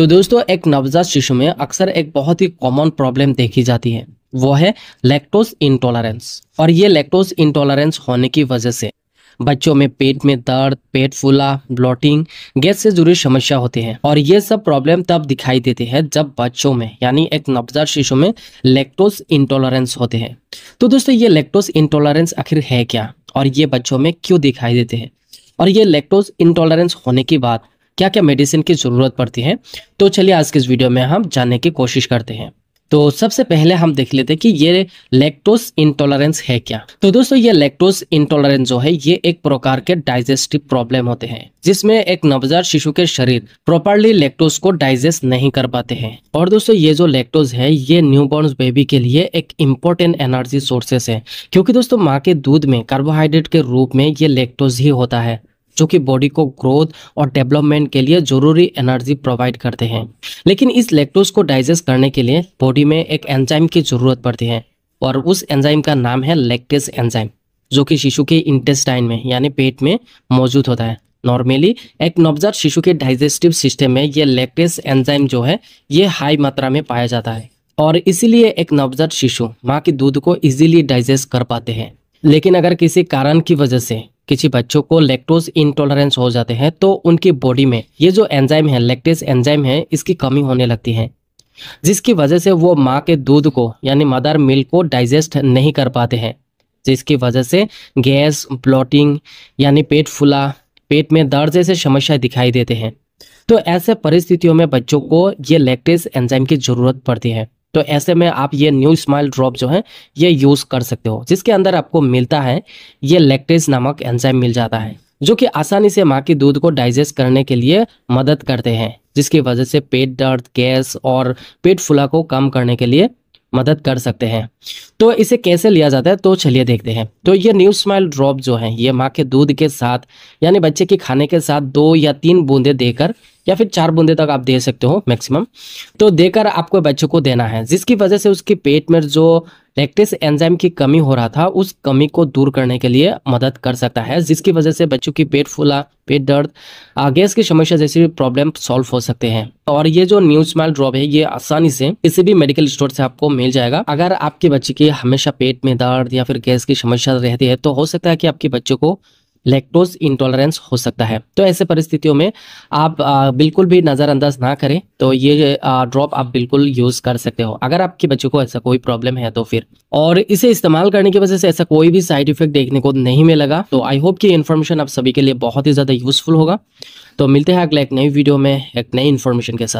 तो दोस्तों एक नवजात शिशु में अक्सर एक बहुत ही कॉमन प्रॉब्लम देखी जाती है वो है लैक्टोज इंटॉलरेंस और ये लैक्टोज इंटॉलरेंस होने की वजह से बच्चों में पेट में दर्द पेट फूला ब्लॉटिंग गैस से जुड़ी समस्या होती है और ये सब प्रॉब्लम तब दिखाई देती है जब बच्चों में यानी एक नवजात शिशु में लैक्टोज इंटॉलरेंस होते हैं तो दोस्तों ये लैक्टोज इंटॉलरेंस आखिर है क्या और ये बच्चों में क्यों दिखाई देते हैं और ये लैक्टोज इंटॉलरेंस होने की बात क्या क्या मेडिसिन की ज़रूरत पड़ती है तो चलिए आज के इस वीडियो में हम जानने की कोशिश करते हैं तो सबसे पहले हम देख लेते हैं कि ये लैक्टोज इंटॉलरेंस है क्या तो दोस्तों ये लैक्टोज इंटॉलरेंस जो है ये एक प्रकार के डाइजेस्टिव प्रॉब्लम होते हैं जिसमें एक नवजात शिशु के शरीर प्रॉपरली लेक्टोस को डाइजेस्ट नहीं कर पाते हैं और दोस्तों ये जो लैक्टोज है ये न्यूबॉर्न बेबी के लिए एक इम्पोर्टेंट एनर्जी सोर्सेस है क्योंकि दोस्तों माँ के दूध में कार्बोहाइड्रेट के रूप में ये लेक्टोज ही होता है जो कि बॉडी को ग्रोथ और डेवलपमेंट के लिए जरूरी एनर्जी प्रोवाइड करते हैं लेकिन इस लेक्टोज को डाइजेस्ट करने के लिए बॉडी में एक एंजाइम की ज़रूरत पड़ती है और उस एंजाइम का नाम है लेक्टेस एंजाइम जो कि शिशु के इंटेस्टाइन में यानी पेट में मौजूद होता है नॉर्मली एक नवजात शिशु के डाइजेस्टिव सिस्टम में ये लेक्टेस एंजाइम जो है ये हाई मात्रा में पाया जाता है और इसीलिए एक नवजात शिशु माँ के दूध को इजीली डाइजेस्ट कर पाते हैं लेकिन अगर किसी कारण की वजह से किसी बच्चों को लेक्टोज इंटॉलरेंस हो जाते हैं तो उनकी बॉडी में ये जो एंजाइम है लेक्टेज एंजाइम है इसकी कमी होने लगती है जिसकी वजह से वो माँ के दूध को यानी मदर मिल्क को डाइजेस्ट नहीं कर पाते हैं जिसकी वजह से गैस ब्लॉटिंग यानी पेट फूला पेट में दर्द जैसे समस्या दिखाई देते हैं तो ऐसे परिस्थितियों में बच्चों को ये लेक्टेज एंजाइम की ज़रूरत पड़ती है तो ऐसे में आप ये न्यू स्माइल ड्रॉप जो है ये यूज़ कर सकते हो जिसके अंदर आपको मिलता है ये लेक्टेज नामक एंजाइम मिल जाता है जो कि आसानी से माँ के दूध को डाइजेस्ट करने के लिए मदद करते हैं जिसकी वजह से पेट दर्द गैस और पेट फुला को कम करने के लिए मदद कर सकते हैं तो इसे कैसे लिया जाता है तो चलिए देखते हैं तो ये न्यू स्माइल ड्रॉप जो है ये माँ के दूध के साथ यानी बच्चे के खाने के साथ दो या तीन बूंदे देकर या फिर चार बूंदे तक आप दे सकते हो मैक्सिमम तो देकर आपको बच्चों को देना है जिसकी वजह से उसके पेट में जो लैक्टिस एंजाइम की कमी हो रहा था उस कमी को दूर करने के लिए मदद कर सकता है जिसकी वजह से बच्चों की पेट फूला पेट दर्द गैस की समस्या जैसी प्रॉब्लम सॉल्व हो सकते हैं और ये जो न्यू स्माइल ड्रॉप है ये आसानी से किसी भी मेडिकल स्टोर से आपको मिल जाएगा अगर आपके बच्चे की हमेशा पेट में दर्द या फिर गैस की समस्या रहती है तो हो सकता है कि आपके बच्चों को लैक्टोज इंटॉलरेंस हो सकता है तो ऐसे परिस्थितियों में आप आ, बिल्कुल भी नज़रअंदाज ना करें तो ये ड्रॉप आप बिल्कुल यूज़ कर सकते हो अगर आपके बच्चे को ऐसा कोई प्रॉब्लम है तो फिर और इसे इस्तेमाल करने की वजह से ऐसा कोई भी साइड इफेक्ट देखने को नहीं मिलेगा तो आई होप कि इन्फॉर्मेशन आप सभी के लिए बहुत ही ज़्यादा यूजफुल होगा तो मिलते हैं अगले एक नई वीडियो में एक नई इन्फॉर्मेशन के साथ